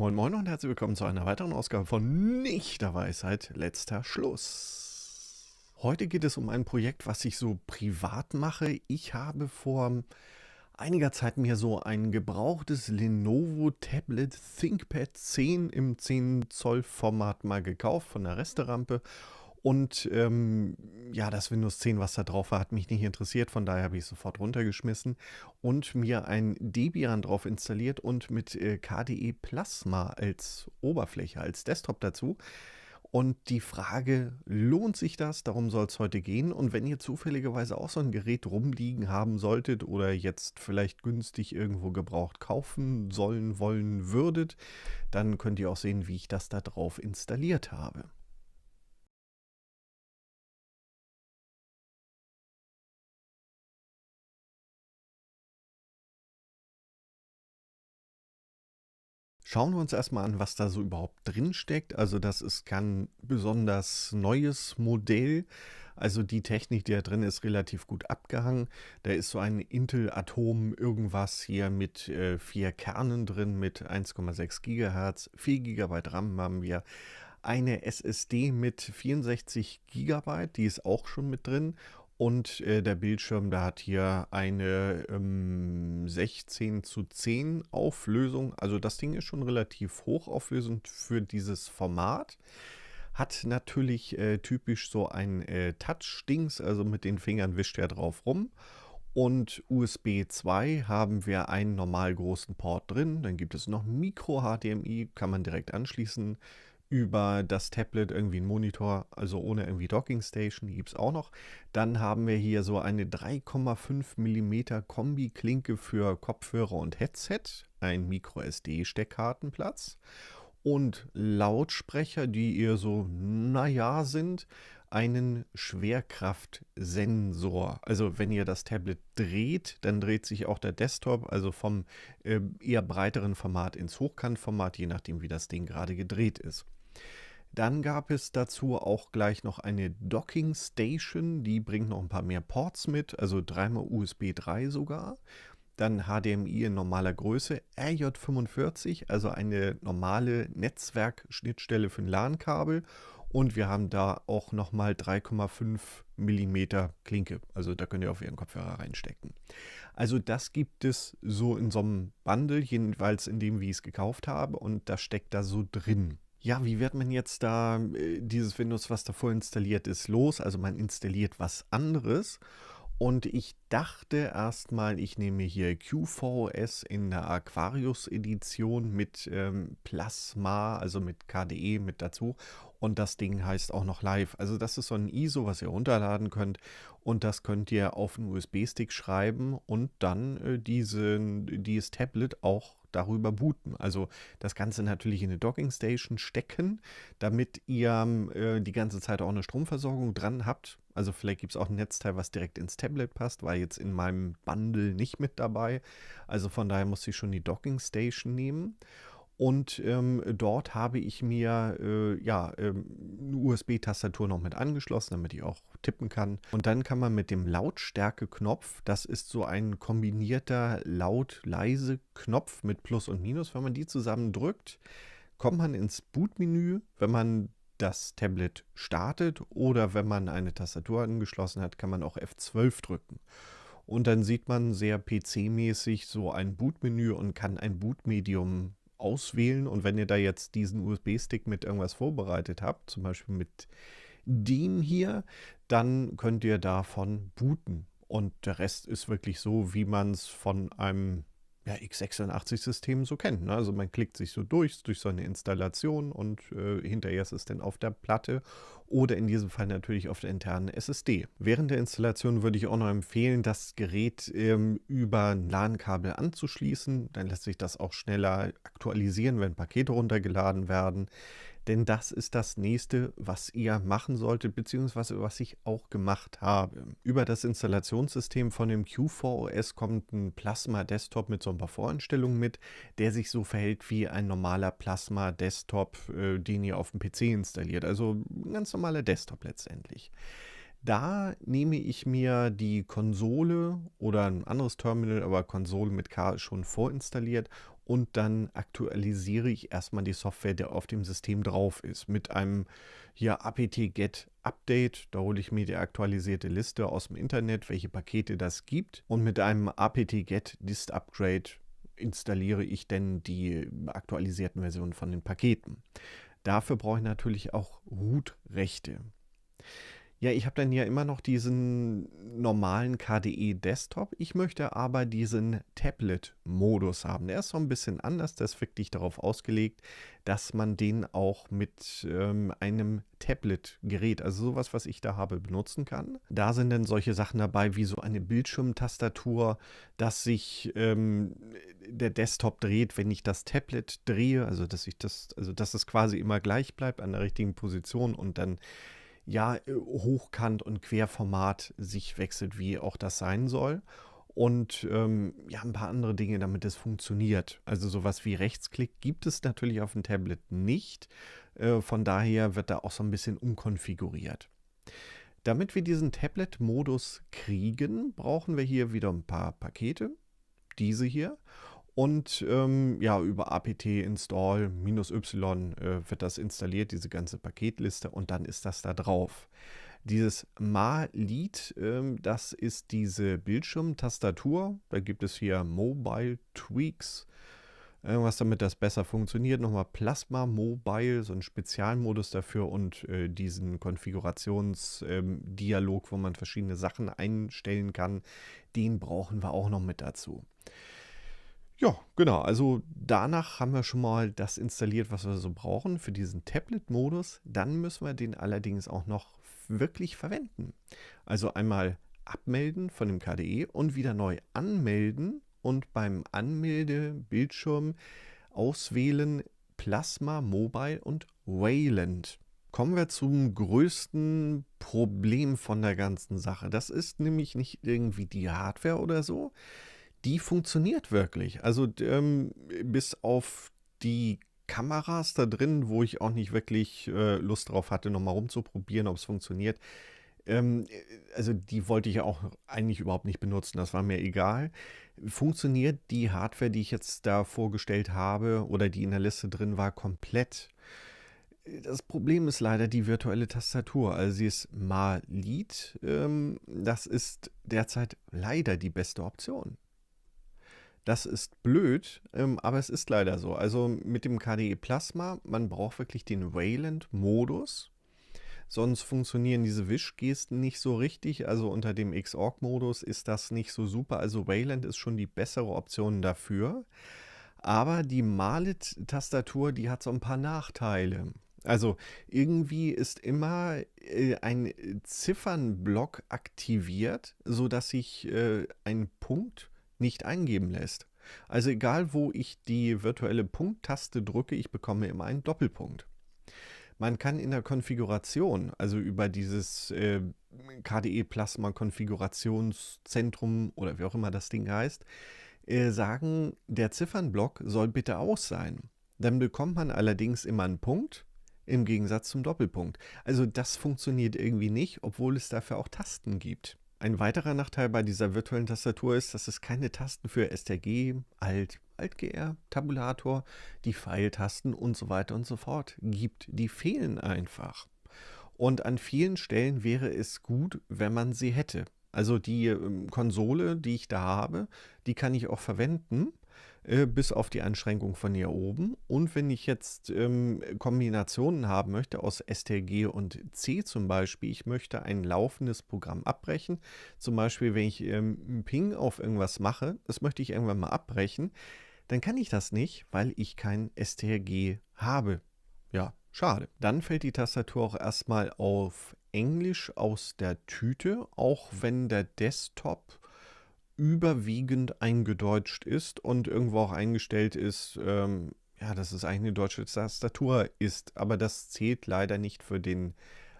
Moin Moin und herzlich willkommen zu einer weiteren Ausgabe von Nichter Weisheit, letzter Schluss. Heute geht es um ein Projekt, was ich so privat mache. Ich habe vor einiger Zeit mir so ein gebrauchtes Lenovo Tablet ThinkPad 10 im 10 Zoll Format mal gekauft von der Resterampe und ähm, ja, das Windows 10, was da drauf war, hat mich nicht interessiert. Von daher habe ich es sofort runtergeschmissen und mir ein Debian drauf installiert und mit äh, KDE Plasma als Oberfläche, als Desktop dazu. Und die Frage, lohnt sich das? Darum soll es heute gehen. Und wenn ihr zufälligerweise auch so ein Gerät rumliegen haben solltet oder jetzt vielleicht günstig irgendwo gebraucht kaufen sollen, wollen würdet, dann könnt ihr auch sehen, wie ich das da drauf installiert habe. Schauen wir uns erstmal an, was da so überhaupt drin steckt. Also das ist kein besonders neues Modell. Also die Technik, die da drin ist, relativ gut abgehangen. Da ist so ein Intel Atom irgendwas hier mit äh, vier Kernen drin, mit 1,6 Gigahertz, 4 GB RAM haben wir. Eine SSD mit 64 GB, die ist auch schon mit drin und äh, der Bildschirm, der hat hier eine ähm, 16 zu 10 Auflösung. Also das Ding ist schon relativ hochauflösend für dieses Format. Hat natürlich äh, typisch so ein äh, Touch-Dings, also mit den Fingern wischt er drauf rum. Und USB 2 haben wir einen normal großen Port drin. Dann gibt es noch Micro HDMI, kann man direkt anschließen über das Tablet irgendwie einen Monitor, also ohne irgendwie Docking Station, die gibt es auch noch. Dann haben wir hier so eine 3,5 mm Kombi-Klinke für Kopfhörer und Headset, ein Micro-SD-Steckkartenplatz und Lautsprecher, die eher so naja sind, einen Schwerkraftsensor. Also wenn ihr das Tablet dreht, dann dreht sich auch der Desktop, also vom äh, eher breiteren Format ins Hochkantformat, je nachdem wie das Ding gerade gedreht ist. Dann gab es dazu auch gleich noch eine Docking Station, die bringt noch ein paar mehr Ports mit, also dreimal USB 3 sogar. Dann HDMI in normaler Größe, RJ45, also eine normale Netzwerkschnittstelle für ein LAN-Kabel. Und wir haben da auch nochmal 3,5 mm Klinke. Also da könnt ihr auf Ihren Kopfhörer reinstecken. Also das gibt es so in so einem Bundle, jedenfalls in dem, wie ich es gekauft habe. Und das steckt da so drin. Ja, wie wird man jetzt da äh, dieses Windows, was davor installiert ist, los? Also man installiert was anderes. Und ich dachte erstmal, ich nehme hier QVS in der Aquarius-Edition mit ähm, Plasma, also mit KDE mit dazu. Und das Ding heißt auch noch Live. Also das ist so ein ISO, was ihr runterladen könnt. Und das könnt ihr auf einen USB-Stick schreiben und dann äh, diesen, dieses Tablet auch darüber booten. Also das Ganze natürlich in eine Docking Station stecken, damit ihr äh, die ganze Zeit auch eine Stromversorgung dran habt. Also vielleicht gibt es auch ein Netzteil, was direkt ins Tablet passt, war jetzt in meinem Bundle nicht mit dabei. Also von daher muss ich schon die Docking Station nehmen. Und ähm, dort habe ich mir äh, ja, ähm, eine USB-Tastatur noch mit angeschlossen, damit ich auch tippen kann. Und dann kann man mit dem Lautstärke-Knopf, das ist so ein kombinierter Laut-Leise-Knopf mit Plus und Minus, wenn man die zusammen drückt, kommt man ins Bootmenü. Wenn man das Tablet startet oder wenn man eine Tastatur angeschlossen hat, kann man auch F12 drücken und dann sieht man sehr PC-mäßig so ein Bootmenü und kann ein Bootmedium auswählen. Und wenn ihr da jetzt diesen USB-Stick mit irgendwas vorbereitet habt, zum Beispiel mit dem hier, dann könnt ihr davon booten. Und der Rest ist wirklich so, wie man es von einem ja, x 86 system so kennen. Ne? Also man klickt sich so durch, durch so eine Installation und äh, hinterher ist es dann auf der Platte oder in diesem Fall natürlich auf der internen SSD. Während der Installation würde ich auch noch empfehlen, das Gerät ähm, über ein LAN-Kabel anzuschließen. Dann lässt sich das auch schneller aktualisieren, wenn Pakete runtergeladen werden denn das ist das nächste, was ihr machen solltet, beziehungsweise was ich auch gemacht habe. Über das Installationssystem von dem Q4OS kommt ein Plasma Desktop mit so ein paar Voreinstellungen mit, der sich so verhält wie ein normaler Plasma Desktop, äh, den ihr auf dem PC installiert. Also ein ganz normaler Desktop letztendlich. Da nehme ich mir die Konsole oder ein anderes Terminal, aber Konsole mit K schon vorinstalliert und dann aktualisiere ich erstmal die Software, die auf dem System drauf ist, mit einem hier apt-get Update. Da hole ich mir die aktualisierte Liste aus dem Internet, welche Pakete das gibt. Und mit einem apt-get dist Upgrade installiere ich denn die aktualisierten Versionen von den Paketen. Dafür brauche ich natürlich auch Root-Rechte ja, ich habe dann ja immer noch diesen normalen KDE Desktop. Ich möchte aber diesen Tablet-Modus haben. Der ist so ein bisschen anders. Der ist wirklich darauf ausgelegt, dass man den auch mit ähm, einem Tablet-Gerät, also sowas, was ich da habe, benutzen kann. Da sind dann solche Sachen dabei wie so eine Bildschirmtastatur, dass sich ähm, der Desktop dreht, wenn ich das Tablet drehe. Also dass ich das, also dass es quasi immer gleich bleibt an der richtigen Position und dann ja, äh, hochkant und querformat sich wechselt, wie auch das sein soll. Und ähm, ja, ein paar andere Dinge, damit es funktioniert. Also sowas wie Rechtsklick gibt es natürlich auf dem Tablet nicht. Äh, von daher wird da auch so ein bisschen umkonfiguriert. Damit wir diesen Tablet-Modus kriegen, brauchen wir hier wieder ein paar Pakete. Diese hier. Und ähm, ja, über apt install y äh, wird das installiert, diese ganze Paketliste und dann ist das da drauf. Dieses Ma-Lied, äh, das ist diese Bildschirmtastatur. Da gibt es hier Mobile Tweaks. Irgendwas, äh, damit das besser funktioniert. Nochmal Plasma Mobile, so ein Spezialmodus dafür und äh, diesen Konfigurationsdialog, ähm, wo man verschiedene Sachen einstellen kann. Den brauchen wir auch noch mit dazu. Ja, genau. Also danach haben wir schon mal das installiert, was wir so brauchen für diesen Tablet-Modus. Dann müssen wir den allerdings auch noch wirklich verwenden. Also einmal abmelden von dem KDE und wieder neu anmelden und beim Anmeldebildschirm auswählen Plasma Mobile und Wayland. Kommen wir zum größten Problem von der ganzen Sache. Das ist nämlich nicht irgendwie die Hardware oder so, die funktioniert wirklich. Also ähm, bis auf die Kameras da drin, wo ich auch nicht wirklich äh, Lust drauf hatte, nochmal rumzuprobieren, ob es funktioniert. Ähm, äh, also die wollte ich ja auch eigentlich überhaupt nicht benutzen, das war mir egal. Funktioniert die Hardware, die ich jetzt da vorgestellt habe oder die in der Liste drin war, komplett? Das Problem ist leider die virtuelle Tastatur. Also sie ist mal Lead. Ähm, das ist derzeit leider die beste Option. Das ist blöd, ähm, aber es ist leider so. Also mit dem KDE Plasma, man braucht wirklich den Wayland-Modus. Sonst funktionieren diese Wischgesten nicht so richtig. Also unter dem Xorg-Modus ist das nicht so super. Also Wayland ist schon die bessere Option dafür. Aber die Malet-Tastatur, die hat so ein paar Nachteile. Also irgendwie ist immer äh, ein Ziffernblock aktiviert, sodass sich äh, ein Punkt nicht eingeben lässt. Also egal, wo ich die virtuelle Punkttaste drücke, ich bekomme immer einen Doppelpunkt. Man kann in der Konfiguration, also über dieses äh, KDE Plasma Konfigurationszentrum oder wie auch immer das Ding heißt, äh, sagen, der Ziffernblock soll bitte aus sein. Dann bekommt man allerdings immer einen Punkt im Gegensatz zum Doppelpunkt. Also das funktioniert irgendwie nicht, obwohl es dafür auch Tasten gibt. Ein weiterer Nachteil bei dieser virtuellen Tastatur ist, dass es keine Tasten für STG, Alt, AltGR, Tabulator, die Pfeiltasten und so weiter und so fort gibt. Die fehlen einfach. Und an vielen Stellen wäre es gut, wenn man sie hätte. Also die ähm, Konsole, die ich da habe, die kann ich auch verwenden. Äh, bis auf die Einschränkung von hier oben. Und wenn ich jetzt ähm, Kombinationen haben möchte aus STG und C zum Beispiel, ich möchte ein laufendes Programm abbrechen, zum Beispiel wenn ich ähm, einen Ping auf irgendwas mache, das möchte ich irgendwann mal abbrechen, dann kann ich das nicht, weil ich kein STRG habe. Ja, schade. Dann fällt die Tastatur auch erstmal auf Englisch aus der Tüte, auch wenn der Desktop überwiegend eingedeutscht ist und irgendwo auch eingestellt ist, ähm, ja, dass es eigentlich eine deutsche Tastatur ist. Aber das zählt leider nicht für den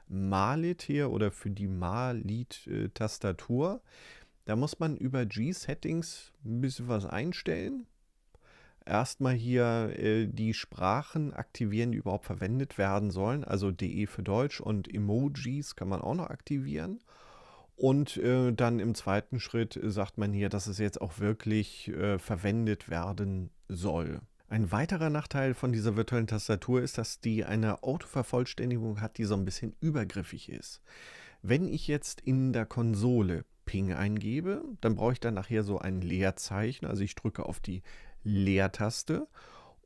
Malit hier oder für die Malit-Tastatur. Da muss man über G-Settings ein bisschen was einstellen. Erstmal hier äh, die Sprachen aktivieren, die überhaupt verwendet werden sollen. Also DE für Deutsch und Emojis kann man auch noch aktivieren. Und äh, dann im zweiten Schritt äh, sagt man hier, dass es jetzt auch wirklich äh, verwendet werden soll. Ein weiterer Nachteil von dieser virtuellen Tastatur ist, dass die eine Autovervollständigung hat, die so ein bisschen übergriffig ist. Wenn ich jetzt in der Konsole Ping eingebe, dann brauche ich dann nachher so ein Leerzeichen. Also ich drücke auf die Leertaste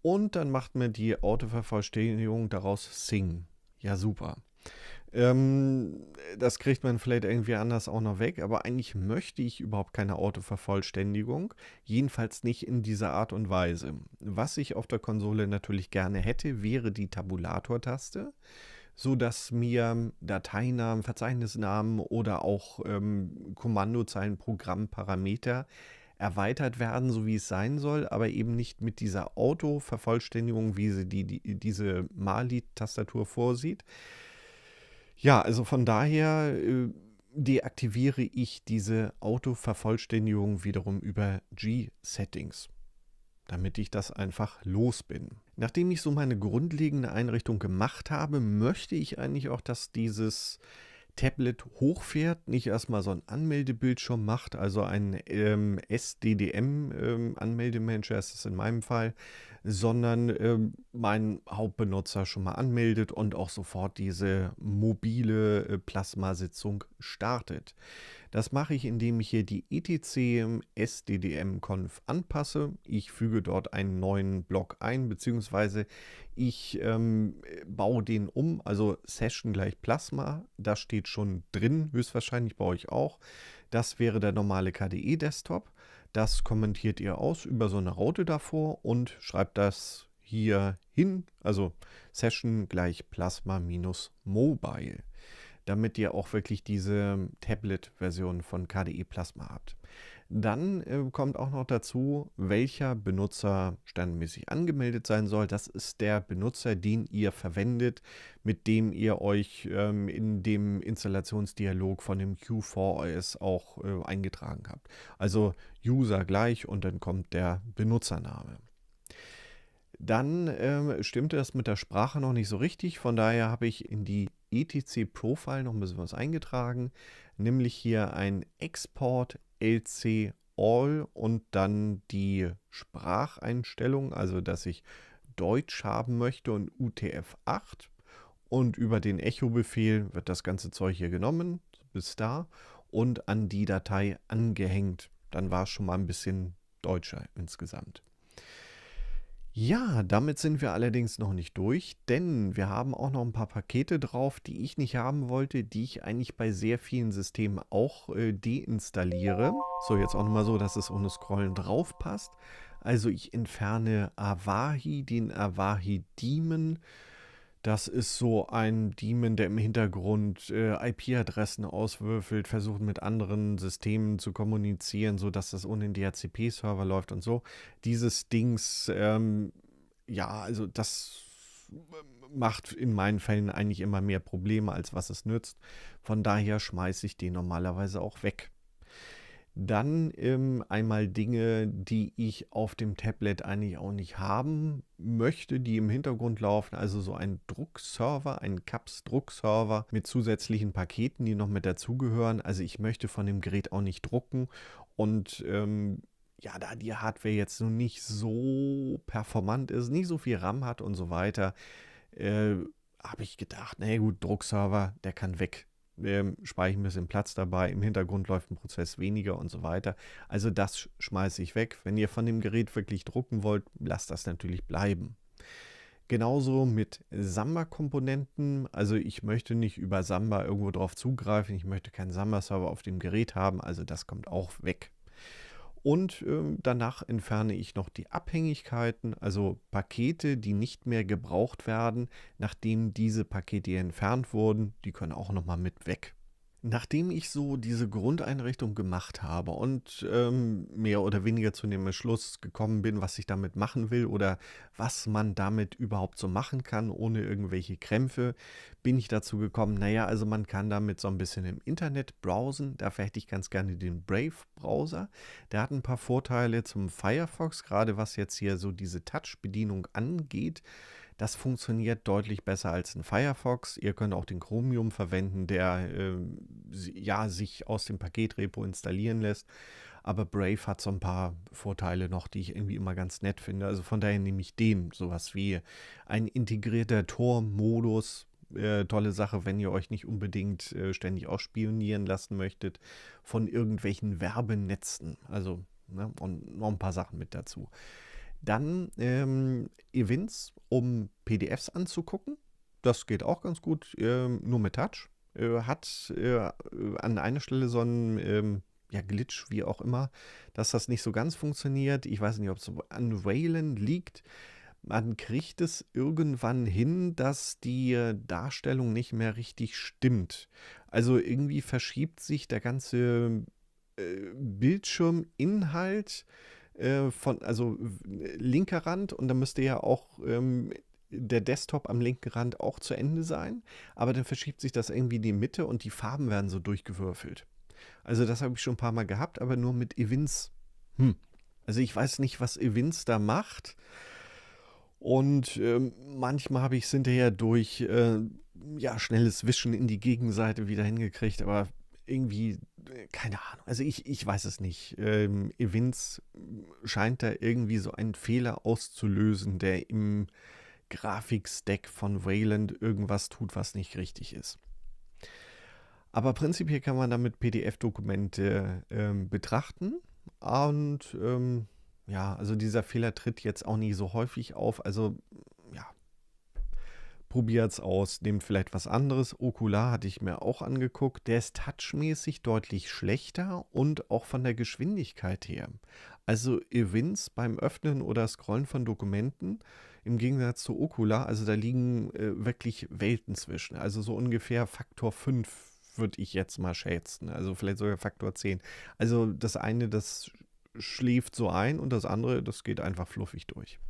und dann macht mir die Autovervollständigung daraus Sing. Ja, super. Ähm, das kriegt man vielleicht irgendwie anders auch noch weg, aber eigentlich möchte ich überhaupt keine Autovervollständigung, jedenfalls nicht in dieser Art und Weise. Was ich auf der Konsole natürlich gerne hätte, wäre die Tabulator-Taste, sodass mir Dateinamen, Verzeichnisnamen oder auch ähm, Kommandozeilen, Programmparameter erweitert werden, so wie es sein soll, aber eben nicht mit dieser Autovervollständigung, wie sie die, die diese Mali-Tastatur vorsieht ja, also von daher äh, deaktiviere ich diese Autovervollständigung wiederum über G-Settings, damit ich das einfach los bin. Nachdem ich so meine grundlegende Einrichtung gemacht habe, möchte ich eigentlich auch, dass dieses Tablet hochfährt, nicht erstmal so ein Anmeldebildschirm macht, also ein ähm, SDDM-Anmeldemanager ähm, ist es in meinem Fall, sondern ähm, mein Hauptbenutzer schon mal anmeldet und auch sofort diese mobile äh, Plasma-Sitzung startet. Das mache ich, indem ich hier die ETC SDDM-Conf anpasse. Ich füge dort einen neuen Block ein, beziehungsweise ich ähm, baue den um, also Session gleich Plasma. Das steht schon drin, höchstwahrscheinlich bei euch auch. Das wäre der normale KDE-Desktop. Das kommentiert ihr aus über so eine Raute davor und schreibt das hier hin, also Session gleich Plasma minus Mobile damit ihr auch wirklich diese Tablet-Version von KDE Plasma habt. Dann äh, kommt auch noch dazu, welcher Benutzer standardmäßig angemeldet sein soll. Das ist der Benutzer, den ihr verwendet, mit dem ihr euch ähm, in dem Installationsdialog von dem Q4OS auch äh, eingetragen habt. Also User gleich und dann kommt der Benutzername dann ähm, stimmte das mit der Sprache noch nicht so richtig. Von daher habe ich in die ETC Profile noch ein bisschen was eingetragen, nämlich hier ein Export LC All und dann die Spracheinstellung, also dass ich Deutsch haben möchte und UTF-8. Und über den Echo-Befehl wird das ganze Zeug hier genommen, bis da, und an die Datei angehängt. Dann war es schon mal ein bisschen deutscher insgesamt. Ja, damit sind wir allerdings noch nicht durch, denn wir haben auch noch ein paar Pakete drauf, die ich nicht haben wollte, die ich eigentlich bei sehr vielen Systemen auch äh, deinstalliere. So, jetzt auch nochmal so, dass es ohne Scrollen drauf passt. Also ich entferne Awahi, den Awahi Demon, das ist so ein Demon, der im Hintergrund äh, IP-Adressen auswürfelt, versucht mit anderen Systemen zu kommunizieren, sodass das ohne den DHCP-Server läuft und so. Dieses Dings, ähm, ja, also das macht in meinen Fällen eigentlich immer mehr Probleme, als was es nützt. Von daher schmeiße ich den normalerweise auch weg. Dann ähm, einmal Dinge, die ich auf dem Tablet eigentlich auch nicht haben möchte, die im Hintergrund laufen. Also so ein Druckserver, ein CAPS-Druckserver mit zusätzlichen Paketen, die noch mit dazugehören. Also ich möchte von dem Gerät auch nicht drucken. Und ähm, ja, da die Hardware jetzt nun nicht so performant ist, nicht so viel RAM hat und so weiter, äh, habe ich gedacht, na nee, gut, Druckserver, der kann weg ähm, spare ich ein bisschen Platz dabei, im Hintergrund läuft ein Prozess weniger und so weiter. Also das schmeiße ich weg. Wenn ihr von dem Gerät wirklich drucken wollt, lasst das natürlich bleiben. Genauso mit Samba-Komponenten. Also ich möchte nicht über Samba irgendwo drauf zugreifen. Ich möchte keinen Samba-Server auf dem Gerät haben. Also das kommt auch weg. Und äh, danach entferne ich noch die Abhängigkeiten, also Pakete, die nicht mehr gebraucht werden, nachdem diese Pakete entfernt wurden. Die können auch nochmal mit weg. Nachdem ich so diese Grundeinrichtung gemacht habe und ähm, mehr oder weniger zu dem Schluss gekommen bin, was ich damit machen will oder was man damit überhaupt so machen kann, ohne irgendwelche Krämpfe, bin ich dazu gekommen, naja, also man kann damit so ein bisschen im Internet browsen. Dafür hätte ich ganz gerne den Brave-Browser. Der hat ein paar Vorteile zum Firefox, gerade was jetzt hier so diese Touch-Bedienung angeht. Das funktioniert deutlich besser als ein Firefox. Ihr könnt auch den Chromium verwenden, der äh, ja sich aus dem Paketrepo installieren lässt. Aber Brave hat so ein paar Vorteile noch, die ich irgendwie immer ganz nett finde. Also von daher nehme ich den sowas wie ein integrierter Tor-Modus. Äh, tolle Sache, wenn ihr euch nicht unbedingt äh, ständig ausspionieren lassen möchtet von irgendwelchen Werbenetzen. Also ne, und noch ein paar Sachen mit dazu. Dann ähm, Events, um PDFs anzugucken. Das geht auch ganz gut, äh, nur mit Touch. Äh, hat äh, an einer Stelle so ein ähm, ja, Glitch, wie auch immer, dass das nicht so ganz funktioniert. Ich weiß nicht, ob es an Wayland liegt. Man kriegt es irgendwann hin, dass die äh, Darstellung nicht mehr richtig stimmt. Also irgendwie verschiebt sich der ganze äh, Bildschirminhalt äh, von, also linker Rand und dann müsste ja auch ähm, der Desktop am linken Rand auch zu Ende sein, aber dann verschiebt sich das irgendwie in die Mitte und die Farben werden so durchgewürfelt. Also das habe ich schon ein paar Mal gehabt, aber nur mit Evins. Hm. Also ich weiß nicht, was Evins da macht. Und ähm, manchmal habe ich es hinterher durch äh, ja, schnelles Wischen in die Gegenseite wieder hingekriegt, aber irgendwie keine Ahnung. Also ich, ich weiß es nicht. Ähm, Evans scheint da irgendwie so einen Fehler auszulösen, der im Grafikstack von Wayland irgendwas tut, was nicht richtig ist. Aber prinzipiell kann man damit PDF-Dokumente ähm, betrachten. Und ähm, ja, also dieser Fehler tritt jetzt auch nicht so häufig auf. Also probiert's aus, nehmt vielleicht was anderes. Okular hatte ich mir auch angeguckt. Der ist touchmäßig deutlich schlechter und auch von der Geschwindigkeit her. Also Events beim Öffnen oder Scrollen von Dokumenten im Gegensatz zu Okular, also da liegen äh, wirklich Welten zwischen. Also so ungefähr Faktor 5 würde ich jetzt mal schätzen. Also vielleicht sogar Faktor 10. Also das eine, das schläft so ein und das andere, das geht einfach fluffig durch.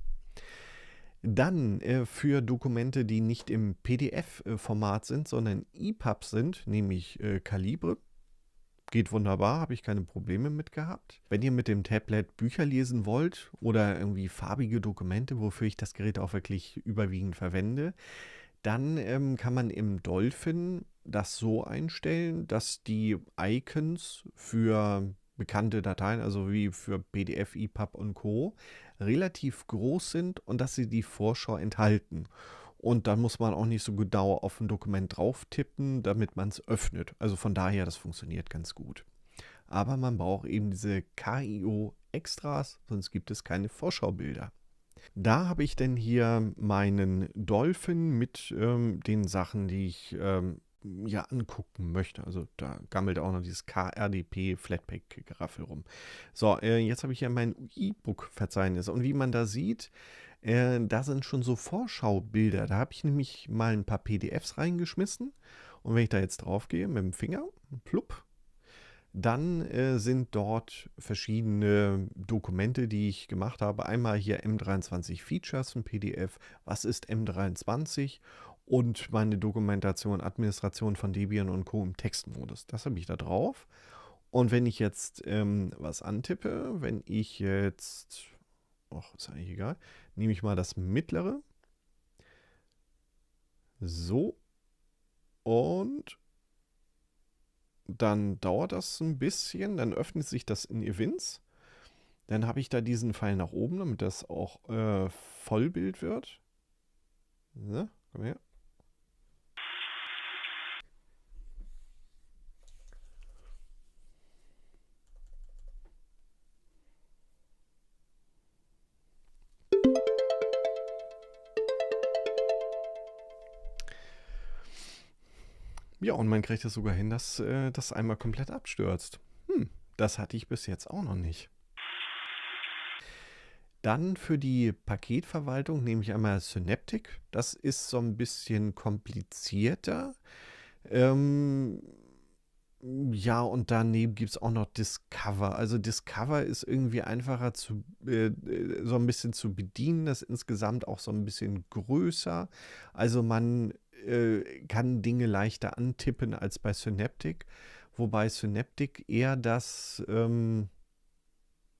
Dann äh, für Dokumente, die nicht im PDF-Format sind, sondern EPUB sind, nämlich äh, Kalibre. Geht wunderbar, habe ich keine Probleme mit gehabt. Wenn ihr mit dem Tablet Bücher lesen wollt oder irgendwie farbige Dokumente, wofür ich das Gerät auch wirklich überwiegend verwende, dann ähm, kann man im Dolphin das so einstellen, dass die Icons für bekannte Dateien, also wie für PDF, EPUB und Co., relativ groß sind und dass sie die Vorschau enthalten. Und dann muss man auch nicht so genau auf ein Dokument drauf tippen, damit man es öffnet. Also von daher, das funktioniert ganz gut. Aber man braucht eben diese KIO-Extras, sonst gibt es keine Vorschaubilder. Da habe ich denn hier meinen Dolphin mit ähm, den Sachen, die ich ähm, ja angucken möchte. Also da gammelt auch noch dieses KRDP Flatpak-Geraffel rum. So, äh, jetzt habe ich ja mein E-Book-Verzeichnis. Und wie man da sieht, äh, da sind schon so Vorschaubilder. Da habe ich nämlich mal ein paar PDFs reingeschmissen. Und wenn ich da jetzt drauf gehe mit dem Finger, plupp, dann äh, sind dort verschiedene Dokumente, die ich gemacht habe. Einmal hier M23 Features, ein PDF. Was ist M23? und meine Dokumentation, Administration von Debian und Co. im Textmodus. Das habe ich da drauf. Und wenn ich jetzt ähm, was antippe, wenn ich jetzt, ach, ist eigentlich egal, nehme ich mal das mittlere. So. Und dann dauert das ein bisschen, dann öffnet sich das in Events. Dann habe ich da diesen Pfeil nach oben, damit das auch äh, Vollbild wird. Ne? Komm her. Ja, und man kriegt es sogar hin, dass äh, das einmal komplett abstürzt. Hm, das hatte ich bis jetzt auch noch nicht. Dann für die Paketverwaltung nehme ich einmal Synaptic. Das ist so ein bisschen komplizierter. Ähm, ja, und daneben gibt es auch noch Discover. Also Discover ist irgendwie einfacher zu äh, äh, so ein bisschen zu bedienen, das ist insgesamt auch so ein bisschen größer. Also man äh, kann Dinge leichter antippen als bei Synaptic, wobei Synaptic eher das ähm,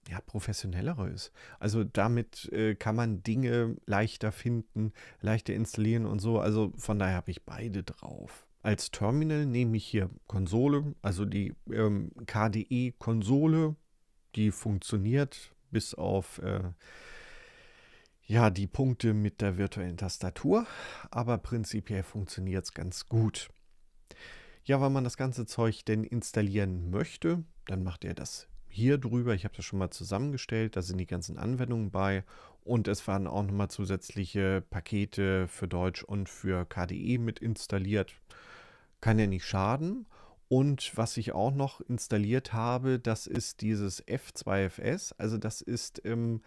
ja, professionellere ist. Also damit äh, kann man Dinge leichter finden, leichter installieren und so. Also von daher habe ich beide drauf. Als Terminal nehme ich hier Konsole, also die ähm, KDE-Konsole, die funktioniert bis auf äh, ja, die Punkte mit der virtuellen Tastatur, aber prinzipiell funktioniert es ganz gut. Ja, wenn man das ganze Zeug denn installieren möchte, dann macht er das hier drüber. Ich habe das schon mal zusammengestellt, da sind die ganzen Anwendungen bei und es waren auch nochmal zusätzliche Pakete für Deutsch und für KDE mit installiert. Kann ja nicht schaden. Und was ich auch noch installiert habe, das ist dieses F2FS. Also das ist ähm,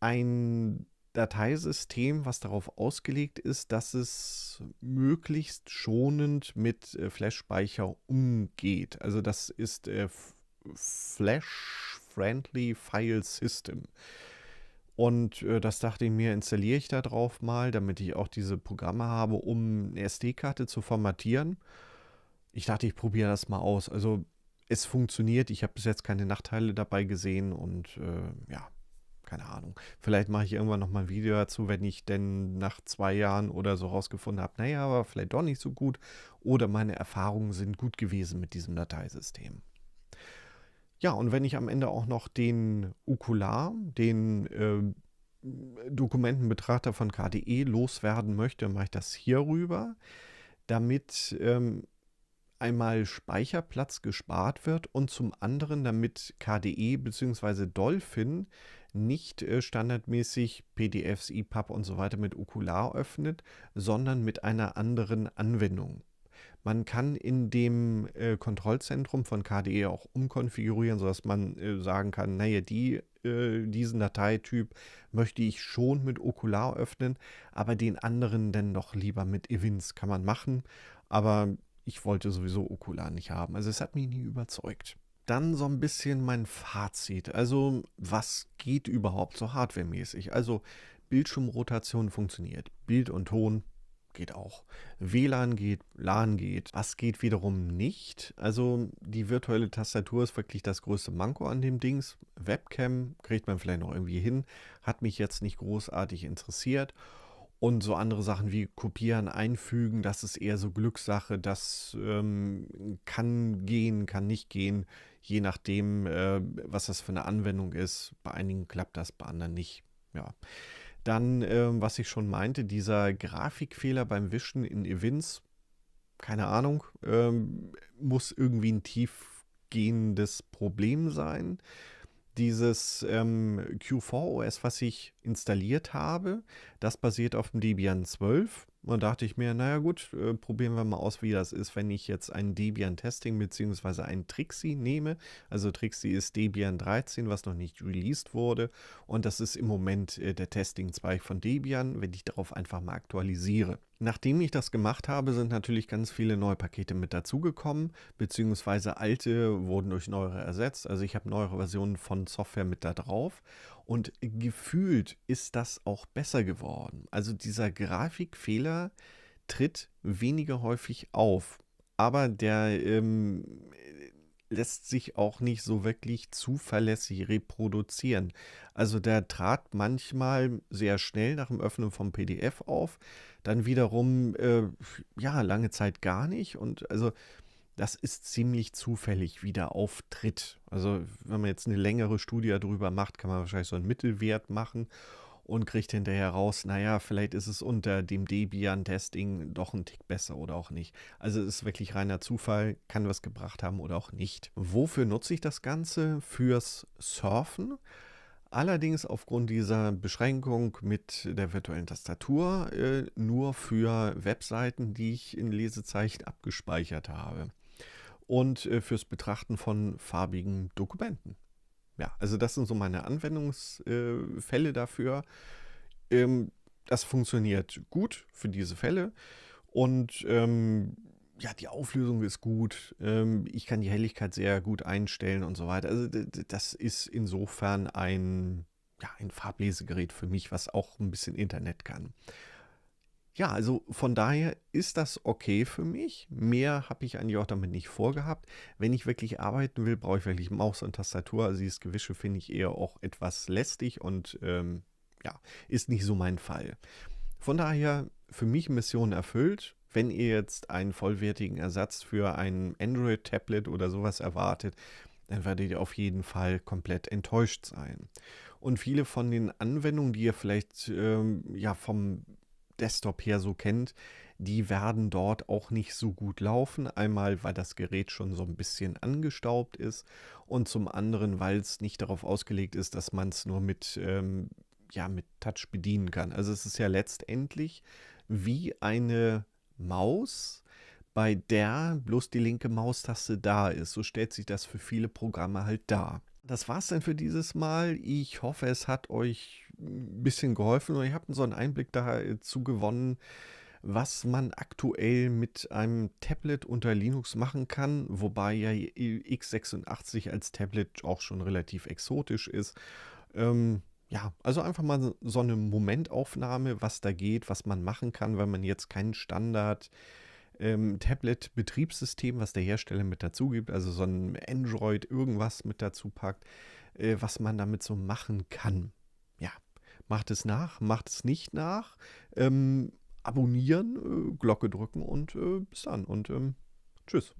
ein Dateisystem, was darauf ausgelegt ist, dass es möglichst schonend mit äh, Flash-Speicher umgeht. Also das ist äh, Flash-Friendly File System. Und äh, das dachte ich mir, installiere ich da drauf mal, damit ich auch diese Programme habe, um eine SD-Karte zu formatieren. Ich dachte, ich probiere das mal aus. Also es funktioniert. Ich habe bis jetzt keine Nachteile dabei gesehen und äh, ja, keine Ahnung. Vielleicht mache ich irgendwann nochmal ein Video dazu, wenn ich denn nach zwei Jahren oder so rausgefunden habe, naja, aber vielleicht doch nicht so gut oder meine Erfahrungen sind gut gewesen mit diesem Dateisystem. Ja, und wenn ich am Ende auch noch den Okular, den äh, Dokumentenbetrachter von KDE loswerden möchte, mache ich das hier rüber, damit ähm, einmal Speicherplatz gespart wird und zum anderen, damit KDE bzw. Dolphin nicht äh, standardmäßig PDFs, EPUB und so weiter mit Okular öffnet, sondern mit einer anderen Anwendung. Man kann in dem äh, Kontrollzentrum von KDE auch umkonfigurieren, sodass man äh, sagen kann, naja, die, äh, diesen Dateityp möchte ich schon mit Okular öffnen, aber den anderen dann doch lieber mit Evins kann man machen. Aber ich wollte sowieso Okular nicht haben. Also es hat mich nie überzeugt dann so ein bisschen mein Fazit. Also, was geht überhaupt so hardwaremäßig? Also, Bildschirmrotation funktioniert. Bild und Ton geht auch. WLAN geht, LAN geht. Was geht wiederum nicht? Also die virtuelle Tastatur ist wirklich das größte Manko an dem Dings. Webcam kriegt man vielleicht noch irgendwie hin, hat mich jetzt nicht großartig interessiert. Und so andere Sachen wie Kopieren, Einfügen, das ist eher so Glückssache. Das ähm, kann gehen, kann nicht gehen, je nachdem, äh, was das für eine Anwendung ist. Bei einigen klappt das, bei anderen nicht. Ja. Dann, ähm, was ich schon meinte, dieser Grafikfehler beim Wischen in Events, keine Ahnung, ähm, muss irgendwie ein tiefgehendes Problem sein dieses ähm, Q4OS, was ich installiert habe, das basiert auf dem Debian 12. Und da dachte ich mir, naja gut, äh, probieren wir mal aus, wie das ist, wenn ich jetzt ein Debian Testing bzw. ein Trixie nehme. Also Trixie ist Debian 13, was noch nicht released wurde. Und das ist im Moment äh, der Testing-Zweig von Debian, wenn ich darauf einfach mal aktualisiere. Nachdem ich das gemacht habe, sind natürlich ganz viele neue Pakete mit dazugekommen, beziehungsweise alte wurden durch neuere ersetzt. Also ich habe neuere Versionen von Software mit da drauf und gefühlt ist das auch besser geworden. Also dieser Grafikfehler tritt weniger häufig auf, aber der ähm, lässt sich auch nicht so wirklich zuverlässig reproduzieren. Also der trat manchmal sehr schnell nach dem Öffnen vom PDF auf, dann wiederum äh, ja lange Zeit gar nicht und also das ist ziemlich zufällig, wie der auftritt. Also wenn man jetzt eine längere Studie darüber macht, kann man wahrscheinlich so einen Mittelwert machen und kriegt hinterher raus, naja, vielleicht ist es unter dem Debian-Testing doch ein Tick besser oder auch nicht. Also es ist wirklich reiner Zufall, kann was gebracht haben oder auch nicht. Wofür nutze ich das Ganze? Fürs Surfen. Allerdings aufgrund dieser Beschränkung mit der virtuellen Tastatur äh, nur für Webseiten, die ich in Lesezeichen abgespeichert habe. Und äh, fürs Betrachten von farbigen Dokumenten ja, also das sind so meine Anwendungsfälle äh, dafür. Ähm, das funktioniert gut für diese Fälle und ähm, ja, die Auflösung ist gut. Ähm, ich kann die Helligkeit sehr gut einstellen und so weiter. Also das ist insofern ein, ja, ein Farblesegerät für mich, was auch ein bisschen Internet kann ja, also von daher ist das okay für mich. Mehr habe ich eigentlich auch damit nicht vorgehabt. Wenn ich wirklich arbeiten will, brauche ich wirklich Maus und Tastatur. Also dieses Gewische finde ich eher auch etwas lästig und ähm, ja, ist nicht so mein Fall. Von daher für mich Mission erfüllt. Wenn ihr jetzt einen vollwertigen Ersatz für ein Android-Tablet oder sowas erwartet, dann werdet ihr auf jeden Fall komplett enttäuscht sein. Und viele von den Anwendungen, die ihr vielleicht ähm, ja vom Desktop her so kennt, die werden dort auch nicht so gut laufen. Einmal, weil das Gerät schon so ein bisschen angestaubt ist und zum anderen, weil es nicht darauf ausgelegt ist, dass man es nur mit, ähm, ja, mit Touch bedienen kann. Also es ist ja letztendlich wie eine Maus, bei der bloß die linke Maustaste da ist. So stellt sich das für viele Programme halt dar. Das war's dann für dieses Mal. Ich hoffe, es hat euch ein bisschen geholfen und ich habe so einen Einblick dazu äh, gewonnen, was man aktuell mit einem Tablet unter Linux machen kann, wobei ja x86 als Tablet auch schon relativ exotisch ist. Ähm, ja, also einfach mal so eine Momentaufnahme, was da geht, was man machen kann, wenn man jetzt keinen Standard ähm, Tablet-Betriebssystem, was der Hersteller mit dazu gibt, also so ein Android irgendwas mit dazu packt, äh, was man damit so machen kann macht es nach, macht es nicht nach. Ähm, abonnieren, äh, Glocke drücken und äh, bis dann und ähm, tschüss.